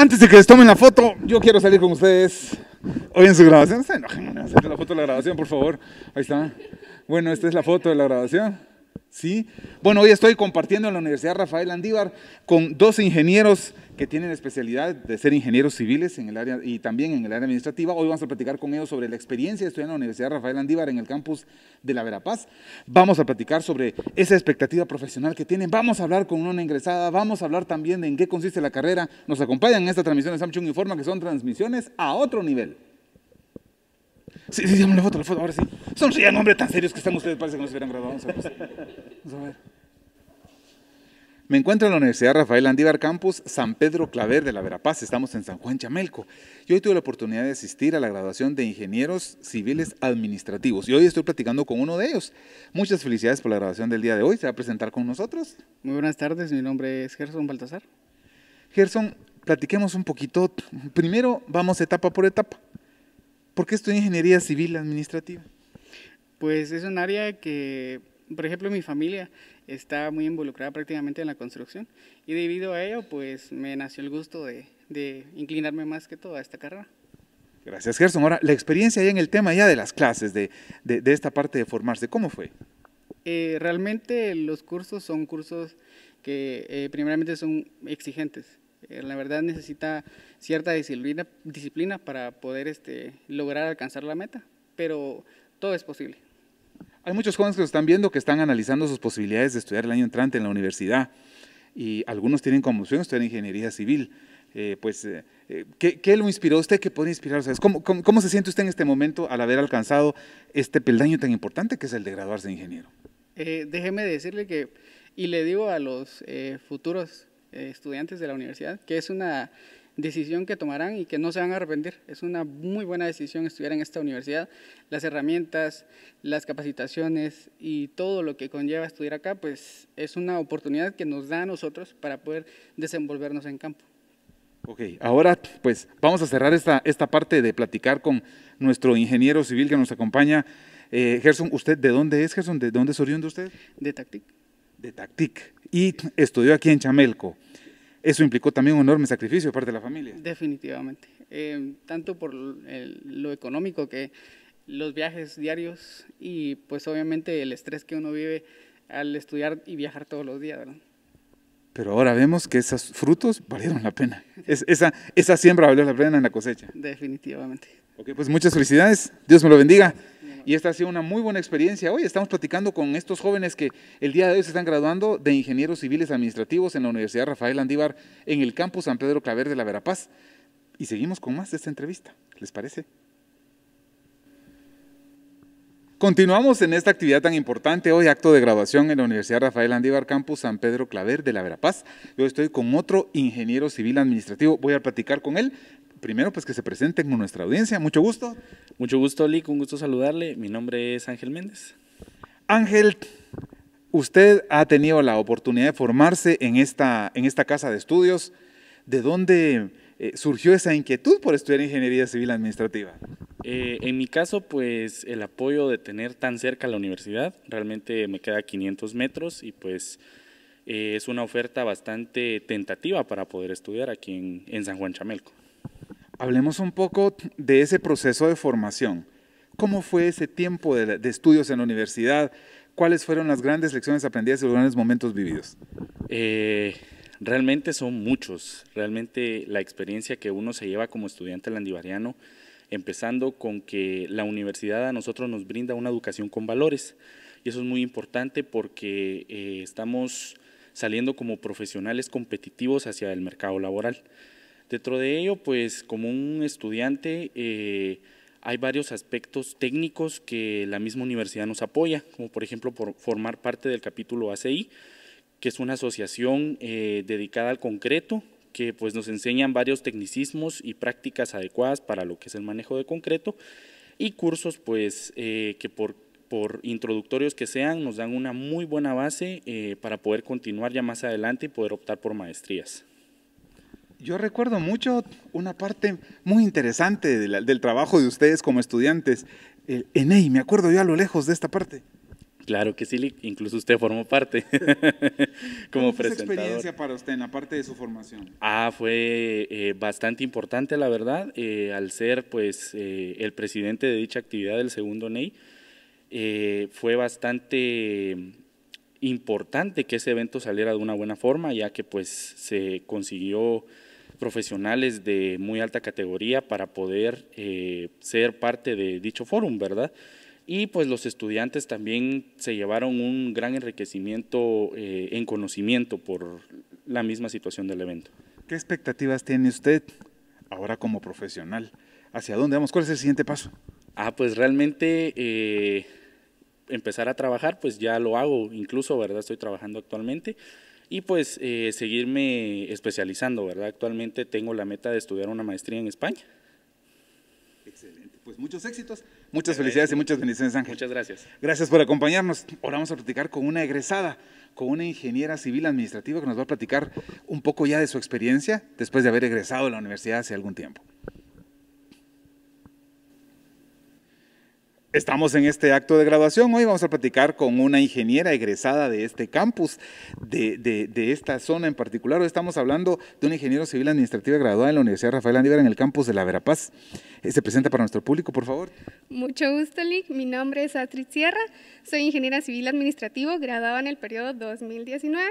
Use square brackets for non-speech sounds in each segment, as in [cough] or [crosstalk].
Antes de que les tomen la foto, yo quiero salir con ustedes hoy en su grabación. No se enojen, la foto de la grabación, por favor. Ahí está. Bueno, esta es la foto de la grabación. ¿sí? Bueno, hoy estoy compartiendo en la Universidad Rafael Andívar con dos ingenieros que tienen especialidad de ser ingenieros civiles en el área y también en el área administrativa. Hoy vamos a platicar con ellos sobre la experiencia de estudiar en la Universidad Rafael Andívar en el campus de La Verapaz. Vamos a platicar sobre esa expectativa profesional que tienen. Vamos a hablar con una ingresada, vamos a hablar también de en qué consiste la carrera. Nos acompañan en esta transmisión de Samsung Informa, que son transmisiones a otro nivel. Sí, sí, dame la foto, la foto, ahora sí. Sonrían, hombre, tan serios que están ustedes, parece que no se hubieran graduado. a Vamos a ver. Me encuentro en la Universidad Rafael Andívar Campus San Pedro Claver de la Verapaz. Estamos en San Juan Chamelco. Y hoy tuve la oportunidad de asistir a la graduación de ingenieros civiles administrativos. Y hoy estoy platicando con uno de ellos. Muchas felicidades por la graduación del día de hoy. Se va a presentar con nosotros. Muy buenas tardes. Mi nombre es Gerson Baltasar. Gerson, platiquemos un poquito. Primero, vamos etapa por etapa. ¿Por qué estudia ingeniería civil administrativa? Pues es un área que, por ejemplo, mi familia está muy involucrada prácticamente en la construcción y debido a ello, pues me nació el gusto de, inclinarme más que todo a esta carrera. Gracias, Gerson. Ahora, la experiencia ahí en el tema ya de las clases, de, esta parte de formarse, ¿cómo fue? Eh, realmente los cursos son cursos que eh, primeramente son exigentes la verdad necesita cierta disciplina, disciplina para poder este, lograr alcanzar la meta, pero todo es posible. Hay muchos jóvenes que están viendo que están analizando sus posibilidades de estudiar el año entrante en la universidad y algunos tienen como opción estudiar ingeniería civil. Eh, pues, eh, eh, ¿qué, lo inspiró usted? ¿Qué puede inspirar? ¿Cómo, cómo, se siente usted en este momento al haber alcanzado este peldaño tan importante que es el de graduarse de ingeniero? déjeme decirle que, y le digo a los futuros estudiantes de la universidad, que es una decisión que tomarán y que no se van a arrepentir. Es una muy buena decisión estudiar en esta universidad. Las herramientas, las capacitaciones y todo lo que conlleva estudiar acá, pues es una oportunidad que nos da a nosotros para poder desenvolvernos en campo. Ok, ahora pues vamos a cerrar esta, esta parte de platicar con nuestro ingeniero civil que nos acompaña. Eh, Gerson, ¿usted de dónde es, Gerson? ¿De dónde es oriundo usted? De Tactic de Tactic y estudió aquí en Chamelco. Eso implicó también un enorme sacrificio de parte de la familia. Definitivamente. Eh, tanto por lo económico que los viajes diarios y pues obviamente el estrés que uno vive al estudiar y viajar todos los días, Pero ahora vemos que esos frutos valieron la pena. Es, esa, esa siembra valió la pena en la cosecha. Definitivamente. Ok, pues muchas felicidades. Dios me lo bendiga y esta ha sido una muy buena experiencia. Hoy estamos platicando con estos jóvenes que el día de hoy se están graduando de ingenieros civiles administrativos en la Universidad Rafael Andívar en el campus San Pedro Claver de la Verapaz. Y seguimos con más de esta entrevista, ¿les parece? Continuamos en esta actividad tan importante, hoy acto de graduación en la Universidad Rafael Andívar Campus San Pedro Claver de la Verapaz. Yo estoy con otro ingeniero civil administrativo, voy a platicar con él primero, pues que se presenten con nuestra audiencia. Mucho gusto. Mucho gusto, Lic. Un gusto saludarle. Mi nombre es Ángel Méndez. Ángel, usted ha tenido la oportunidad de formarse en esta, en esta casa de estudios. ¿De dónde eh, surgió esa inquietud por estudiar ingeniería civil administrativa? Eh, en mi caso, pues el apoyo de tener tan cerca la universidad, realmente me queda 500 metros y pues eh, es una oferta bastante tentativa para poder estudiar aquí en San Juan Chamelco. Hablemos un poco de ese proceso de formación. ¿Cómo fue ese tiempo de, estudios en la universidad? ¿Cuáles fueron las grandes lecciones aprendidas y los grandes momentos vividos? Eh, realmente son muchos. Realmente la experiencia que uno se lleva como estudiante landivariano, empezando con que la universidad a nosotros nos brinda una educación con valores. Y eso es muy importante porque eh, estamos saliendo como profesionales competitivos hacia el mercado laboral. Dentro de ello, pues como un estudiante, eh, hay varios aspectos técnicos que la misma universidad nos apoya, como por ejemplo por formar parte del capítulo ACI, que es una asociación eh, dedicada al concreto, que pues nos enseñan varios tecnicismos y prácticas adecuadas para lo que es el manejo de concreto, y cursos pues eh, que por, por, introductorios que sean nos dan una muy buena base para poder continuar ya más adelante y poder optar por maestrías yo recuerdo mucho una parte muy interesante del trabajo de ustedes como estudiantes. El Enei, me acuerdo yo a lo lejos de esta parte. Claro que sí, incluso usted formó parte [laughs] como fue presentador. experiencia para usted en la parte de su formación? Ah, fue eh, bastante importante, la verdad, eh, al ser pues eh, el presidente de dicha actividad del segundo NEI, fue bastante importante que ese evento saliera de una buena forma, ya que pues se consiguió profesionales de muy alta categoría para poder eh, ser parte de dicho fórum, ¿verdad? Y pues los estudiantes también se llevaron un gran enriquecimiento eh, en conocimiento por la misma situación del evento. ¿Qué expectativas tiene usted ahora como profesional? ¿Hacia dónde vamos? ¿Cuál es el siguiente paso? Ah, pues realmente eh, empezar a trabajar, pues ya lo hago, incluso, ¿verdad? Estoy trabajando actualmente y pues eh, seguirme especializando, ¿verdad? Actualmente tengo la meta de estudiar una maestría en España. Excelente, pues muchos éxitos, muchas felicidades y muchas bendiciones Ángel. Muchas gracias. Gracias por acompañarnos. Ahora vamos a platicar con una egresada, con una ingeniera civil administrativa que nos va a platicar un poco ya de su experiencia después de haber egresado de la universidad hace algún tiempo. Estamos en este acto de graduación. Hoy vamos a platicar con una ingeniera egresada de este campus, de, esta zona en particular. Hoy estamos hablando de un ingeniero civil administrativo graduado en la Universidad Rafael Andívar en el campus de La Verapaz. Eh, se presenta para nuestro público, por favor. Mucho gusto, Lick. Mi nombre es Atriz Sierra. Soy ingeniera civil administrativo graduada en el periodo 2019.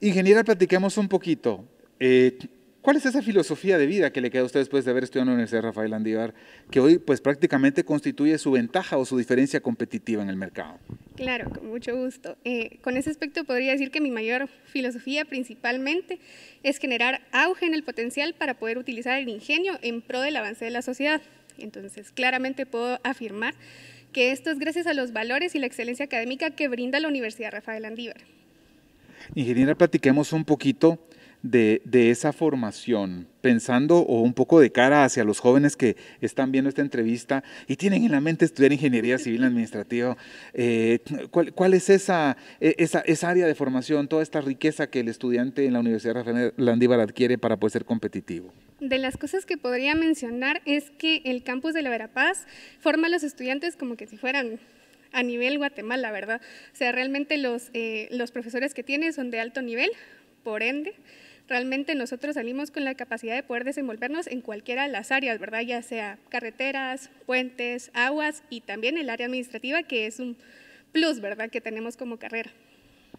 Ingeniera, platiquemos un poquito. Eh, ¿Cuál es esa filosofía de vida que le queda a usted después de haber estudiado en la Universidad Rafael Andívar, que hoy pues prácticamente constituye su ventaja o su diferencia competitiva en el mercado? Claro, con mucho gusto. Eh, con ese aspecto podría decir que mi mayor filosofía principalmente es generar auge en el potencial para poder utilizar el ingenio en pro del avance de la sociedad. Entonces, claramente puedo afirmar que esto es gracias a los valores y la excelencia académica que brinda la Universidad Rafael Andívar. Ingeniera, platiquemos un poquito de, esa formación, pensando o un poco de cara hacia los jóvenes que están viendo esta entrevista y tienen en la mente estudiar ingeniería civil administrativa, eh, ¿cuál, es e, esa, área de formación, toda esta riqueza que el estudiante en la Universidad Rafael Landívar adquiere para poder ser competitivo? De las cosas que podría mencionar es que el campus de la Verapaz forma a los estudiantes como que si fueran a nivel Guatemala, ¿verdad? O sea, realmente los, eh, los profesores que tienen son de alto nivel, por ende, realmente nosotros salimos con la capacidad de poder desenvolvernos en cualquiera de las áreas, ¿verdad? Ya sea carreteras, puentes, aguas y también el área administrativa, que es un plus, ¿verdad?, que tenemos como carrera.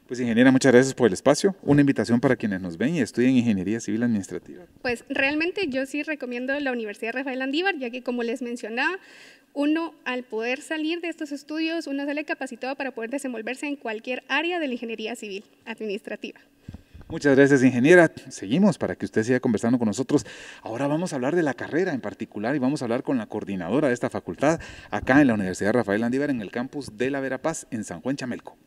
Pues ingeniera, muchas gracias por el espacio. Una invitación para quienes nos ven y estudian Ingeniería Civil Administrativa. Pues realmente yo sí recomiendo la Universidad Rafael Andívar, ya que como les mencionaba, uno al poder salir de estos estudios, uno sale capacitado para poder desenvolverse en cualquier área de la ingeniería civil administrativa. Muchas gracias, ingeniera. Seguimos para que usted siga conversando con nosotros. Ahora vamos a hablar de la carrera en particular y vamos a hablar con la coordinadora de esta facultad acá en la Universidad Rafael Andívar en el campus de La Verapaz en San Juan Chamelco.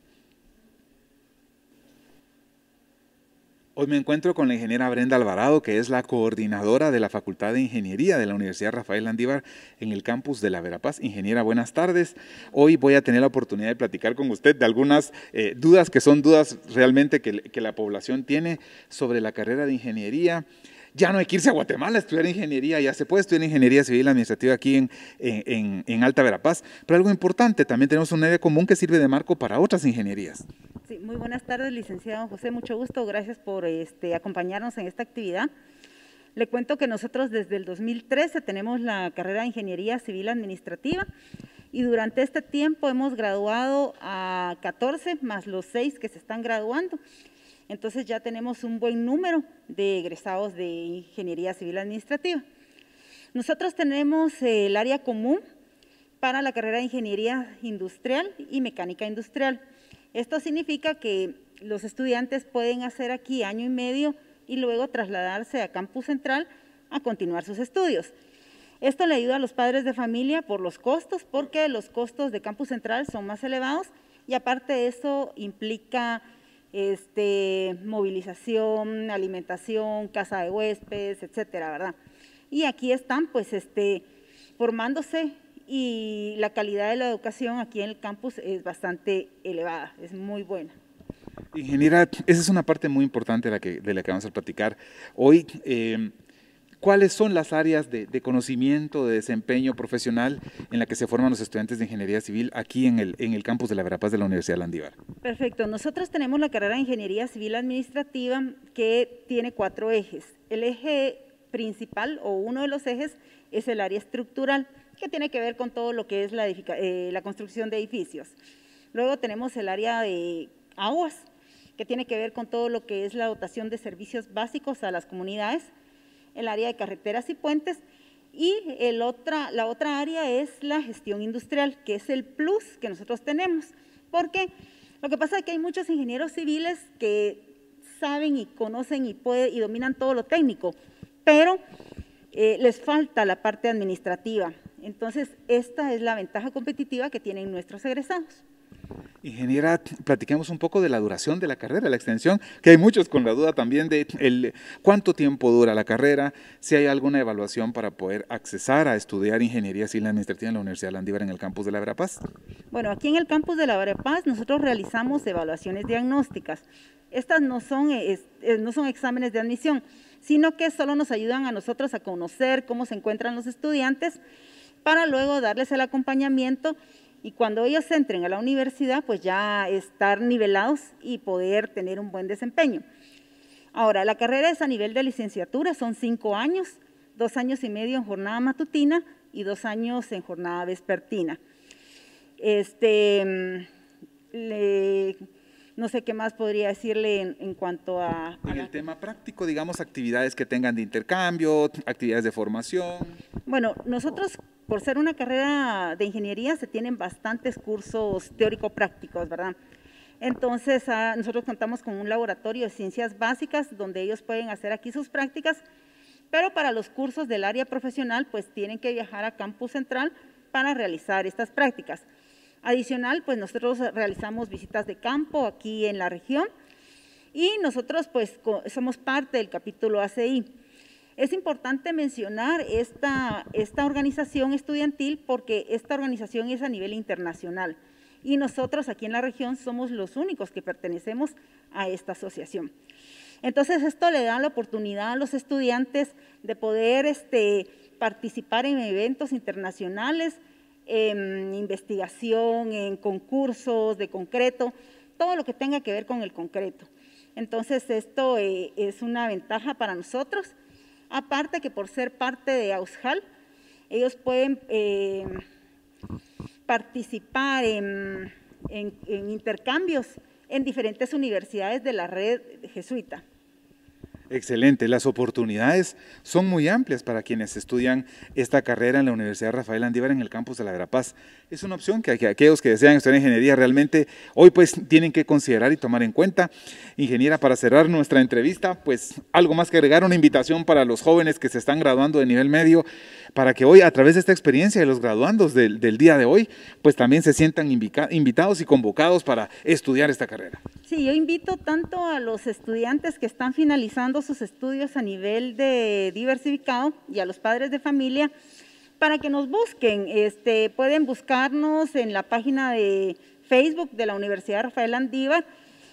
Hoy me encuentro con la ingeniera Brenda Alvarado, que es la coordinadora de la Facultad de Ingeniería de la Universidad Rafael Landívar en el campus de La Verapaz. Ingeniera, buenas tardes. Hoy voy a tener la oportunidad de platicar con usted de algunas eh, dudas que son dudas realmente que la población tiene sobre la carrera de ingeniería ya no hay que irse a Guatemala a estudiar ingeniería, ya se puede estudiar ingeniería civil administrativa aquí en, en, Alta Verapaz. Pero algo importante, también tenemos un idea común que sirve de marco para otras ingenierías. Sí, muy buenas tardes, licenciado José, mucho gusto, gracias por este, acompañarnos en esta actividad. Le cuento que nosotros desde el 2013 tenemos la carrera de Ingeniería Civil Administrativa y durante este tiempo hemos graduado a 14 más los 6 que se están graduando entonces ya tenemos un buen número de egresados de Ingeniería Civil Administrativa. Nosotros tenemos eh, el área común para la carrera de Ingeniería Industrial y Mecánica Industrial. Esto significa que los estudiantes pueden hacer aquí año y medio y luego trasladarse a Campus Central a continuar sus estudios. Esto le ayuda a los padres de familia por los costos, porque los costos de Campus Central son más elevados y aparte de eso implica este, movilización, alimentación, casa de huéspedes, etcétera, ¿verdad? Y aquí están, pues, este, formándose y la calidad de la educación aquí en el campus es bastante elevada, es muy buena. Ingeniera, esa es una parte muy importante de la que, de la que vamos a platicar. Hoy eh, cuáles son las áreas de, conocimiento, de desempeño profesional en la que se forman los estudiantes de Ingeniería Civil aquí en el, campus de la Verapaz de la Universidad de Landívar. Perfecto, nosotros tenemos la carrera de Ingeniería Civil Administrativa que tiene cuatro ejes. El eje principal o uno de los ejes es el área estructural, que tiene que ver con todo lo que es la, eh, la construcción de edificios. Luego tenemos el área de aguas, que tiene que ver con todo lo que es la dotación de servicios básicos a las comunidades el área de carreteras y puentes. Y el otra, la otra área es la gestión industrial, que es el plus que nosotros tenemos. Porque lo que pasa es que hay muchos ingenieros civiles que saben y conocen y, y dominan todo lo técnico, pero eh, les falta la parte administrativa. Entonces, esta es la ventaja competitiva que tienen nuestros egresados. Ingeniera, platiquemos un poco de la duración de la carrera, la extensión, que hay muchos con la duda también de el, cuánto tiempo dura la carrera, si hay alguna evaluación para poder accesar a estudiar Ingeniería Civil Administrativa en la Universidad de Landívar en el campus de la Vera Bueno, aquí en el campus de la Vera nosotros realizamos evaluaciones diagnósticas. Estas no son, eh, eh, no son exámenes de admisión, sino que solo nos ayudan a nosotros a conocer cómo se encuentran los estudiantes para luego darles el acompañamiento y cuando ellos entren a la universidad, pues ya estar nivelados y poder tener un buen desempeño. Ahora, la carrera es a nivel de licenciatura, son cinco años, dos años y medio en jornada matutina y dos años en jornada vespertina. Este, no sé qué más podría decirle en, en cuanto a... En el tema práctico, digamos, actividades que tengan de intercambio, actividades de formación. Bueno, nosotros por ser una carrera de ingeniería se tienen bastantes cursos teórico-prácticos, ¿verdad? Entonces, ah, nosotros contamos con un laboratorio de ciencias básicas donde ellos pueden hacer aquí sus prácticas, pero para los cursos del área profesional, pues tienen que viajar a Campus Central para realizar estas prácticas. Adicional, pues nosotros realizamos visitas de campo aquí en la región y nosotros pues somos parte del capítulo ACI. Es importante mencionar esta, esta organización estudiantil porque esta organización es a nivel internacional y nosotros aquí en la región somos los únicos que pertenecemos a esta asociación. Entonces esto le da la oportunidad a los estudiantes de poder este, participar en eventos internacionales, en investigación, en concursos de concreto, todo lo que tenga que ver con el concreto. Entonces esto eh, es una ventaja para nosotros Aparte que por ser parte de AUSJAL, ellos pueden eh, participar en intercambios en diferentes universidades de la red jesuita. Excelente. Las oportunidades son muy amplias para quienes estudian esta carrera en la Universidad Rafael Andívar en el campus de la Verapaz. Es una opción que, aquellos que desean estudiar ingeniería realmente hoy pues tienen que considerar y tomar en cuenta. Ingeniera, para cerrar nuestra entrevista, pues algo más que agregar, una invitación para los jóvenes que se están graduando de nivel medio, para que hoy a través de esta experiencia de los graduandos del, día de hoy, pues también se sientan invitados y convocados para estudiar esta carrera. Sí, yo invito tanto a los estudiantes que están finalizando sus estudios a nivel de diversificado y a los padres de familia para que nos busquen. Este, pueden buscarnos en la página de Facebook de la Universidad Rafael Andiva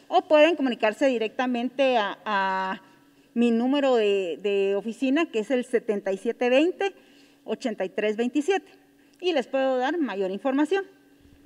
o pueden comunicarse directamente a, mi número de, de, oficina, que es el 7720-8327, y les puedo dar mayor información.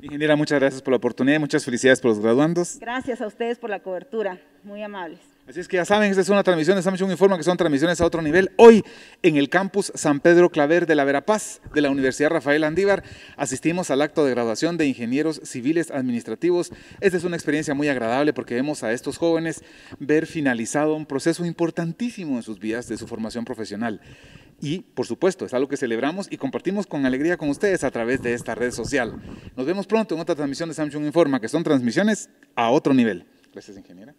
Ingeniera, muchas gracias por la oportunidad y muchas felicidades por los graduandos. Gracias a ustedes por la cobertura, muy amables. Así es que ya saben, esta es una transmisión de Samsung Informa, que son transmisiones a otro nivel. Hoy, en el campus San Pedro Claver de la Verapaz, de la Universidad Rafael Andívar, asistimos al acto de graduación de ingenieros civiles administrativos. Esta es una experiencia muy agradable porque vemos a estos jóvenes ver finalizado un proceso importantísimo en sus vidas de su formación profesional. Y, por supuesto, es algo que celebramos y compartimos con alegría con ustedes a través de esta red social. Nos vemos pronto en otra transmisión de Samsung Informa, que son transmisiones a otro nivel. Gracias, ingeniera.